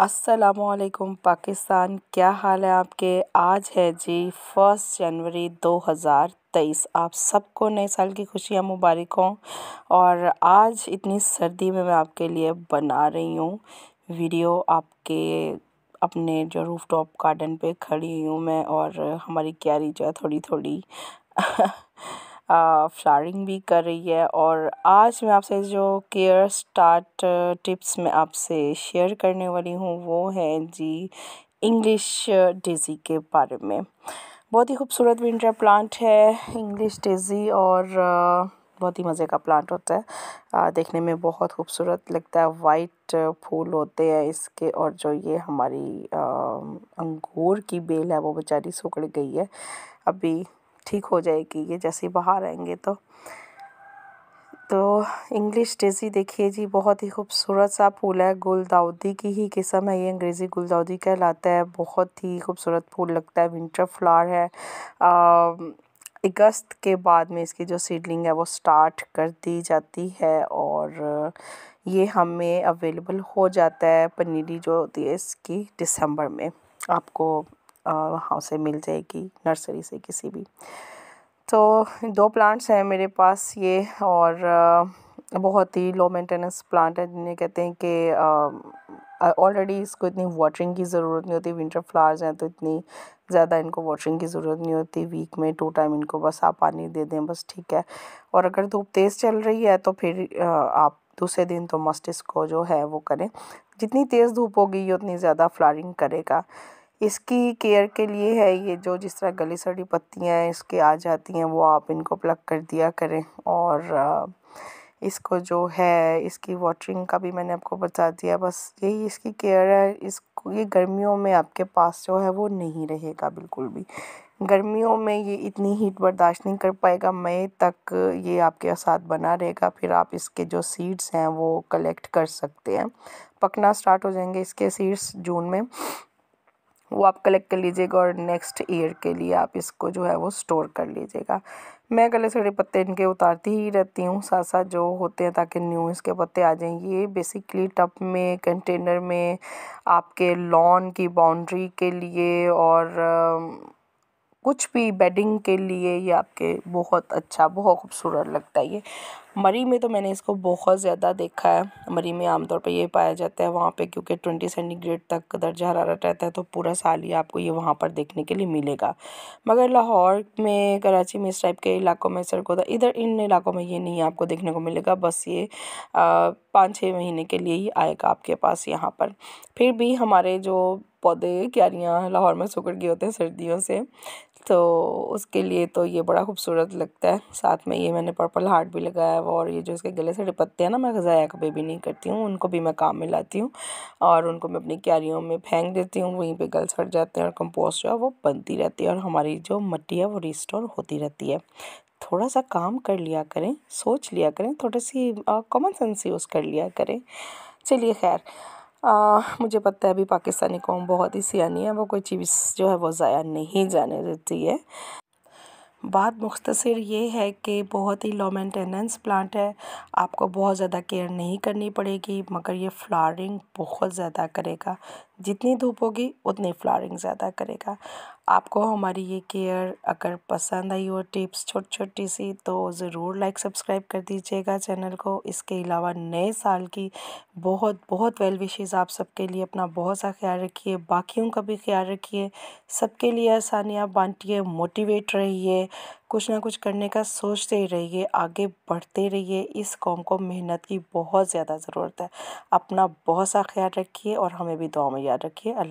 असलकुम पाकिस्तान क्या हाल है आपके आज है जी फर्स्ट जनवरी 2023 आप सबको नए साल की खुशियाँ मुबारक हों और आज इतनी सर्दी में मैं आपके लिए बना रही हूँ वीडियो आपके अपने जो रूफ टॉप गार्डन पे खड़ी हूँ मैं और हमारी क्यारी जो है थोड़ी थोड़ी फ्लारिंग भी कर रही है और आज मैं आपसे जो केयर स्टार्ट टिप्स मैं आपसे शेयर करने वाली हूँ वो है जी इंग्लिश डेज़ी के बारे में बहुत ही खूबसूरत विंटर प्लांट है इंग्लिश डेज़ी और बहुत ही मज़े का प्लांट होता है आ, देखने में बहुत खूबसूरत लगता है वाइट फूल होते हैं इसके और जो ये हमारी आ, अंगूर की बेल है वो बेचारी सूख गई है अभी ठीक हो जाएगी ये जैसे बाहर आएंगे तो तो इंग्लिश डेज़ी देखिए जी बहुत ही खूबसूरत सा फूल है गुल की ही किस्म है ये अंग्रेज़ी गुल कहलाता है बहुत ही खूबसूरत फूल लगता है विंटर फ्लावर है अगस्त के बाद में इसकी जो सीडलिंग है वो स्टार्ट कर दी जाती है और ये हमें अवेलेबल हो जाता है पनीरी जो होती है इसकी दिसंबर में आपको वहाँ से मिल जाएगी नर्सरी से किसी भी तो दो प्लांट्स हैं मेरे पास ये और बहुत ही लो मेंटेनेंस प्लांट है जिन्हें कहते हैं कि ऑलरेडी इसको इतनी वाटरिंग की ज़रूरत नहीं होती विंटर फ्लावर्स हैं तो इतनी ज़्यादा इनको वाटरिंग की ज़रूरत नहीं होती वीक में टू टाइम इनको बस आप पानी दे दें बस ठीक है और अगर धूप तेज़ चल रही है तो फिर आप दूसरे दिन तो मस्ट इसको जो है वो करें जितनी तेज़ धूप होगी उतनी ज़्यादा फ्लारिंग करेगा इसकी केयर के लिए है ये जो जिस तरह गली सड़ी पत्तियाँ इसके आ जाती हैं वो आप इनको प्लग कर दिया करें और इसको जो है इसकी वाटरिंग का भी मैंने आपको बता दिया बस यही इसकी केयर है इसको ये गर्मियों में आपके पास जो है वो नहीं रहेगा बिल्कुल भी गर्मियों में ये इतनी हीट बर्दाश्त नहीं कर पाएगा मई तक ये आपके साथ बना रहेगा फिर आप इसके जो सीड्स हैं वो कलेक्ट कर सकते हैं पकना स्टार्ट हो जाएंगे इसके सीड्स जून में वो आप कलेक्ट कर लीजिएगा और नेक्स्ट ईयर के लिए आप इसको जो है वो स्टोर कर लीजिएगा मैं गले सड़े पत्ते इनके उतारती ही रहती हूँ साथ साथ जो होते हैं ताकि न्यू इसके पत्ते आ जाएं ये बेसिकली टप में कंटेनर में आपके लॉन की बाउंड्री के लिए और कुछ भी बेडिंग के लिए ये आपके बहुत अच्छा बहुत खूबसूरत लगता है ये मरी में तो मैंने इसको बहुत ज़्यादा देखा है मरी में आमतौर पर ये पाया जाता है वहाँ पे क्योंकि ट्वेंटी सेंटीग्रेड तक दर्जा हरारत रहता है तो पूरा साल ही आपको ये वहाँ पर देखने के लिए मिलेगा मगर लाहौर में कराची में इस टाइप के इलाकों में सरकोदा इधर इन इलाकों में ये नहीं आपको देखने को मिलेगा बस ये पाँच छः महीने के लिए ही आएगा आपके पास यहाँ पर फिर भी हमारे जो पौधे क्यारियाँ लाहौर में सुखड़ गए होते हैं सर्दियों से तो उसके लिए तो ये बड़ा खूबसूरत लगता है साथ में ये मैंने पर्पल हार्ट भी लगाया हुआ और ये जो इसके गले से पत्ते हैं ना मैं ज़ाया कभी भी नहीं करती हूँ उनको भी मैं काम में लाती हूँ और उनको मैं अपनी क्यारियों में फेंक देती हूँ वहीं पे गल सड़ जाते हैं और कंपोस्ट जो है वो बनती रहती है और हमारी जो मट्टी है वो रिस्टोर होती रहती है थोड़ा सा काम कर लिया करें सोच लिया करें थोड़ी सी कॉमन सेंस यूज़ कर लिया करें चलिए खैर आ, मुझे पता है अभी पाकिस्तानी कौम बहुत ही सियानी है वो कोई चीज़ जो है वो ज़ाया नहीं जाने देती है बात मुख्तर ये है कि बहुत ही लो मेंटेनेंस प्लांट है आपको बहुत ज़्यादा केयर नहीं करनी पड़ेगी मगर ये फ्लावरिंग बहुत ज़्यादा करेगा जितनी धूप होगी उतनी फ्लावरिंग ज़्यादा करेगा आपको हमारी ये केयर अगर पसंद आई हो टिप्स छोटी छोटी सी तो ज़रूर लाइक सब्सक्राइब कर दीजिएगा चैनल को इसके अलावा नए साल की बहुत बहुत वेल विशेज़ आप सबके लिए अपना बहुत सा ख्याल रखिए बाकियों का भी ख्याल रखिए सबके लिए आसानियाँ बांटिए मोटिवेट रहिए कुछ ना कुछ करने का सोचते ही रहिए आगे बढ़ते रहिए इस कौम को मेहनत की बहुत ज़्यादा ज़रूरत है अपना बहुत सा ख्याल रखिए और हमें भी दुआ में याद रखिए अल्लाह